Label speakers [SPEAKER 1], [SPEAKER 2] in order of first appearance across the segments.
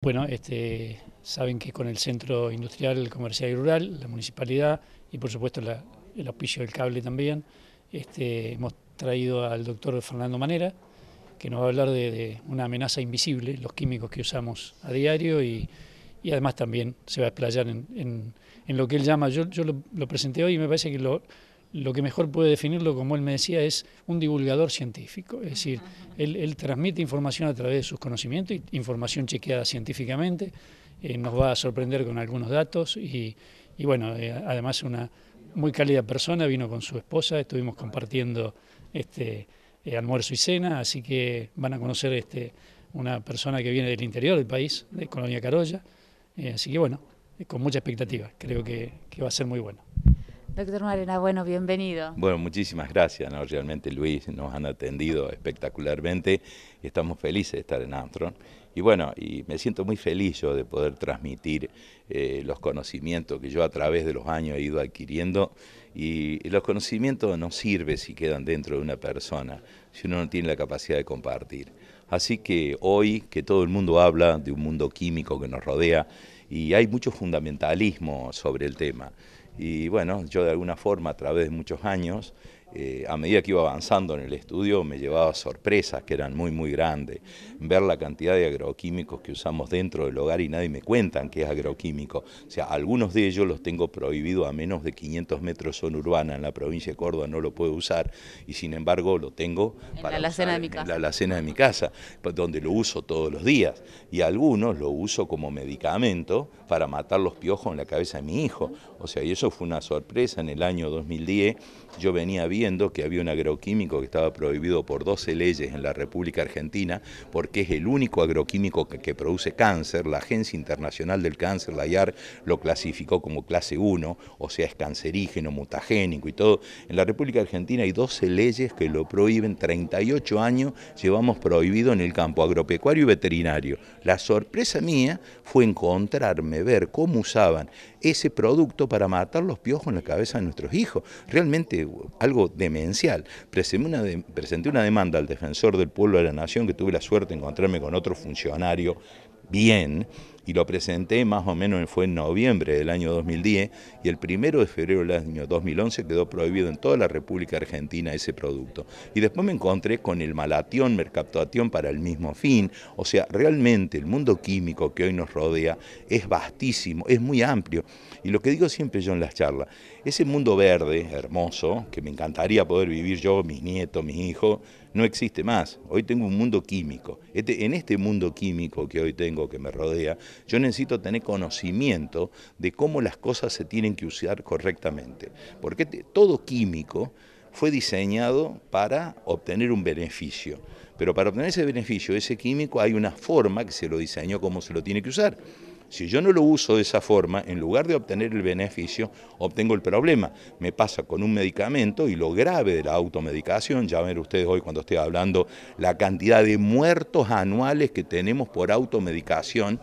[SPEAKER 1] Bueno, este, saben que con el Centro Industrial, Comercial y Rural, la Municipalidad y por supuesto el auspicio del cable también, este, hemos traído al doctor Fernando Manera, que nos va a hablar de, una amenaza invisible, los químicos que usamos a diario y, además también se va a explayar en, lo que él llama, yo, lo presenté hoy y me parece que lo, lo que mejor puede definirlo, como él me decía, es un divulgador científico. Es decir, él, transmite información a través de sus conocimientos, información chequeada científicamente, eh, nos va a sorprender con algunos datos y, bueno, eh, además una muy cálida persona, vino con su esposa, estuvimos compartiendo este eh, almuerzo y cena, así que van a conocer este, una persona que viene del interior del país, de Colonia Carolla, así que bueno, con mucha expectativa, creo que va a ser muy bueno. Doctor Marena, bueno, bienvenido. Bueno, muchísimas gracias. Realmente Luis nos han atendido espectacularmente estamos felices de estar en Armstrong. Y bueno, y me siento muy feliz yo de poder transmitir eh, los conocimientos que yo a través de los años he ido adquiriendo. Y, y los conocimientos no sirven si quedan dentro de una persona, si uno no tiene la capacidad de compartir. Así que hoy que todo el mundo habla de un mundo químico que nos rodea y hay mucho fundamentalismo sobre el tema. Y bueno, yo de alguna forma, a través de muchos años, eh, a medida que iba avanzando en el estudio me llevaba sorpresas que eran muy muy grandes. Ver la cantidad de agroquímicos que usamos dentro del hogar y nadie me cuenta que es agroquímico. O sea, algunos de ellos los tengo prohibido a menos de 500 metros zona urbana en la provincia de Córdoba, no lo puedo usar y sin embargo lo tengo para la cena de mi casa. de mi casa, donde lo uso todos los días. Y algunos lo uso como medicamento para matar los piojos en la cabeza de mi hijo. O sea, y eso fue una sorpresa en el año 2010. Yo venía a que había un agroquímico que estaba prohibido por 12 leyes en la República Argentina, porque es el único agroquímico que, produce cáncer, la Agencia Internacional del Cáncer, la IAR, lo clasificó como clase 1, o sea, es cancerígeno, mutagénico y todo. En la República Argentina hay 12 leyes que lo prohíben, 38 años llevamos prohibido en el campo agropecuario y veterinario. La sorpresa mía fue encontrarme, ver cómo usaban ese producto para matar los piojos en la cabeza de nuestros hijos. Realmente algo demencial. presenté una demanda al defensor del pueblo de la nación, que tuve la suerte de encontrarme con otro funcionario bien y lo presenté más o menos fue en noviembre del año 2010 y el primero de febrero del año 2011 quedó prohibido en toda la República Argentina ese producto. Y después me encontré con el malatión, mercaptoatión para el mismo fin. O sea, realmente el mundo químico que hoy nos rodea es vastísimo, es muy amplio. Y lo que digo siempre yo en las charlas, ese mundo verde, hermoso, que me encantaría poder vivir yo, mis nietos, mis hijos, no existe más. Hoy tengo un mundo químico. Este, en este mundo químico que hoy tengo, que me rodea, yo necesito tener conocimiento de cómo las cosas se tienen que usar correctamente. Porque este, todo químico fue diseñado para obtener un beneficio. Pero para obtener ese beneficio, ese químico, hay una forma que se lo diseñó como se lo tiene que usar. Si yo no lo uso de esa forma, en lugar de obtener el beneficio, obtengo el problema. Me pasa con un medicamento y lo grave de la automedicación, ya ven ustedes hoy cuando estoy hablando la cantidad de muertos anuales que tenemos por automedicación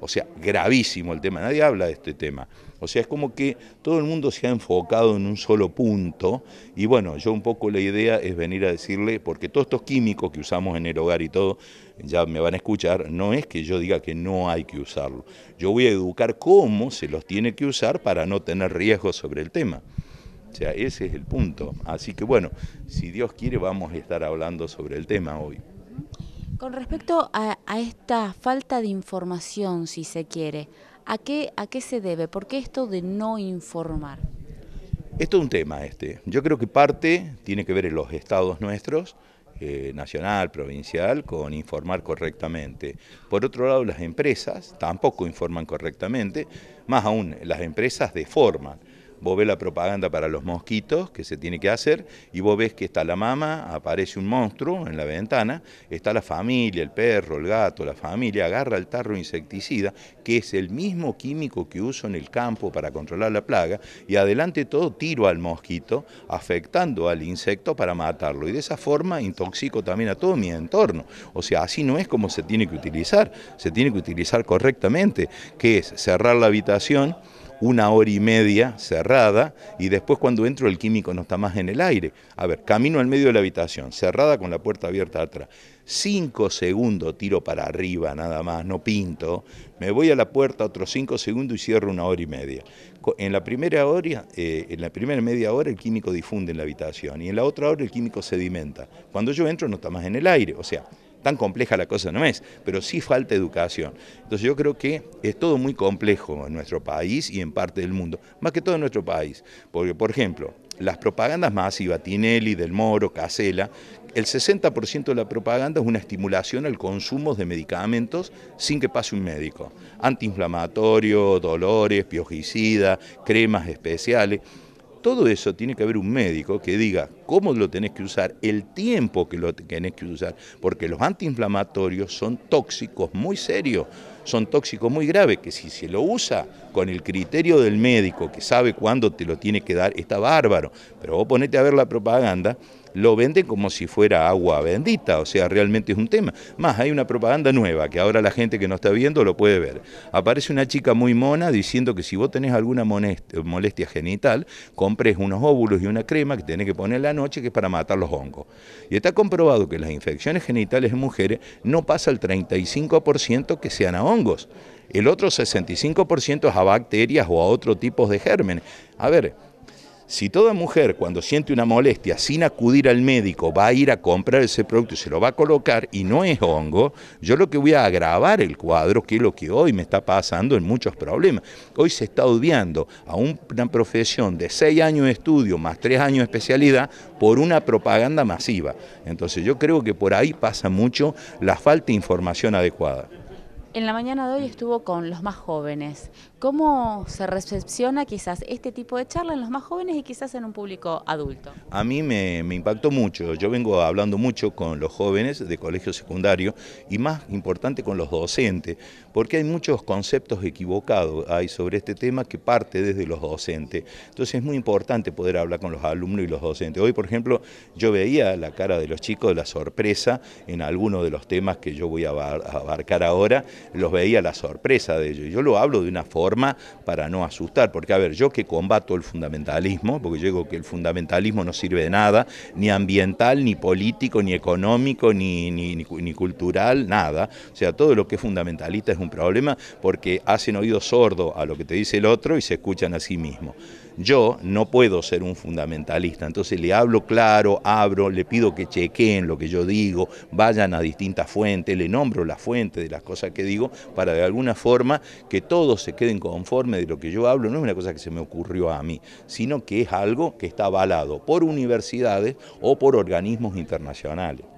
[SPEAKER 1] o sea, gravísimo el tema, nadie habla de este tema. O sea, es como que todo el mundo se ha enfocado en un solo punto y bueno, yo un poco la idea es venir a decirle, porque todos estos químicos que usamos en el hogar y todo, ya me van a escuchar, no es que yo diga que no hay que usarlo. Yo voy a educar cómo se los tiene que usar para no tener riesgos sobre el tema. O sea, ese es el punto. Así que bueno, si Dios quiere vamos a estar hablando sobre el tema hoy. Con respecto a, esta falta de información, si se quiere, ¿a qué, se debe? ¿Por qué esto de no informar? Esto es un tema este. Yo creo que parte tiene que ver en los estados nuestros, eh, nacional, provincial, con informar correctamente. Por otro lado, las empresas tampoco informan correctamente, más aún las empresas deforman vos ves la propaganda para los mosquitos que se tiene que hacer y vos ves que está la mama, aparece un monstruo en la ventana, está la familia, el perro, el gato, la familia, agarra el tarro insecticida, que es el mismo químico que uso en el campo para controlar la plaga, y adelante todo tiro al mosquito, afectando al insecto para matarlo. Y de esa forma intoxico también a todo mi entorno. O sea, así no es como se tiene que utilizar, se tiene que utilizar correctamente, que es cerrar la habitación, una hora y media cerrada y después cuando entro el químico no está más en el aire. A ver, camino al medio de la habitación, cerrada con la puerta abierta atrás. Cinco segundos tiro para arriba nada más, no pinto. Me voy a la puerta otros cinco segundos y cierro una hora y media. En la primera hora, eh, en la primera media hora el químico difunde en la habitación y en la otra hora el químico sedimenta. Cuando yo entro no está más en el aire, o sea, Tan compleja la cosa no es, pero sí falta educación. Entonces yo creo que es todo muy complejo en nuestro país y en parte del mundo, más que todo en nuestro país. Porque, por ejemplo, las propagandas masivas, Tinelli, Del Moro, Casela, el 60% de la propaganda es una estimulación al consumo de medicamentos sin que pase un médico. Antiinflamatorio, dolores, piojicida, cremas especiales. Todo eso tiene que haber un médico que diga cómo lo tenés que usar, el tiempo que lo tenés que usar, porque los antiinflamatorios son tóxicos muy serios, son tóxicos muy graves, que si se lo usa con el criterio del médico que sabe cuándo te lo tiene que dar, está bárbaro. Pero vos ponete a ver la propaganda, lo venden como si fuera agua bendita, o sea, realmente es un tema. Más, hay una propaganda nueva que ahora la gente que no está viendo lo puede ver. Aparece una chica muy mona diciendo que si vos tenés alguna molestia genital, compres unos óvulos y una crema que tenés que poner noche que es para matar los hongos. Y está comprobado que las infecciones genitales en mujeres no pasa el 35% que sean a hongos. El otro 65% es a bacterias o a otro tipo de gérmenes. A ver, si toda mujer cuando siente una molestia sin acudir al médico va a ir a comprar ese producto y se lo va a colocar y no es hongo, yo lo que voy a agravar el cuadro, que es lo que hoy me está pasando en muchos problemas. Hoy se está odiando a una profesión de seis años de estudio más tres años de especialidad por una propaganda masiva. Entonces yo creo que por ahí pasa mucho la falta de información adecuada. En la mañana de hoy estuvo con los más jóvenes. ¿Cómo se recepciona quizás este tipo de charla en los más jóvenes y quizás en un público adulto? A mí me, impactó mucho. Yo vengo hablando mucho con los jóvenes de colegio secundario y más importante con los docentes, porque hay muchos conceptos equivocados sobre este tema que parte desde los docentes. Entonces es muy importante poder hablar con los alumnos y los docentes. Hoy, por ejemplo, yo veía la cara de los chicos, la sorpresa en algunos de los temas que yo voy a abarcar ahora, los veía la sorpresa de ellos. Yo lo hablo de una forma para no asustar, porque a ver, yo que combato el fundamentalismo, porque yo digo que el fundamentalismo no sirve de nada, ni ambiental, ni político, ni económico, ni, ni, cultural, nada. O sea, todo lo que es fundamentalista es un problema porque hacen oído sordo a lo que te dice el otro y se escuchan a sí mismos. Yo no puedo ser un fundamentalista, entonces le hablo claro, abro, le pido que chequeen lo que yo digo, vayan a distintas fuentes, le nombro la fuente de las cosas que digo para de alguna forma que todos se queden conformes de lo que yo hablo. No es una cosa que se me ocurrió a mí, sino que es algo que está avalado por universidades o por organismos internacionales.